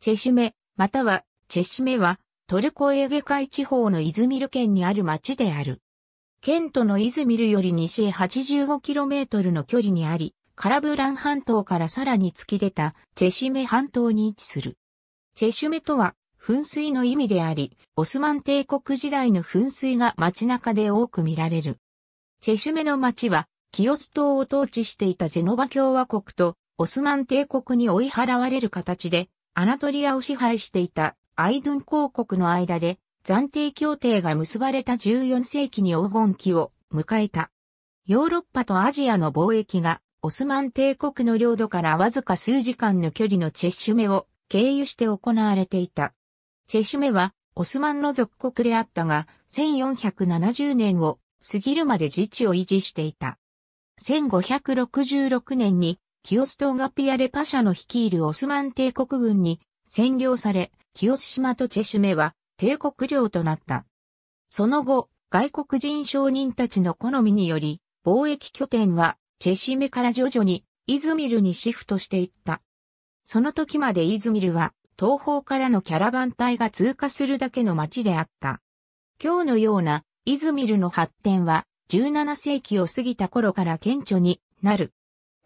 チェシュメ、または、チェシュメは、トルコエゲ海地方のイズミル県にある町である。県都のイズミルより西へ 85km の距離にあり、カラブラン半島からさらに突き出たチェシュメ半島に位置する。チェシュメとは、噴水の意味であり、オスマン帝国時代の噴水が街中で多く見られる。チェシュメの町は、キオス島を統治していたジェノバ共和国とオスマン帝国に追い払われる形で、アナトリアを支配していたアイドン公国の間で暫定協定が結ばれた14世紀に黄金期を迎えた。ヨーロッパとアジアの貿易がオスマン帝国の領土からわずか数時間の距離のチェシュメを経由して行われていた。チェシュメはオスマンの属国であったが、1470年を過ぎるまで自治を維持していた。1566年にキオス島がピアレパシャの率いるオスマン帝国軍に占領され、キオス島とチェシュメは帝国領となった。その後、外国人商人たちの好みにより、貿易拠点はチェシュメから徐々にイズミルにシフトしていった。その時までイズミルは東方からのキャラバン隊が通過するだけの街であった。今日のようなイズミルの発展は17世紀を過ぎた頃から顕著になる。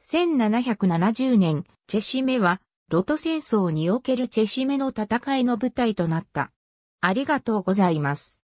1770年、チェシメは、ロト戦争におけるチェシメの戦いの舞台となった。ありがとうございます。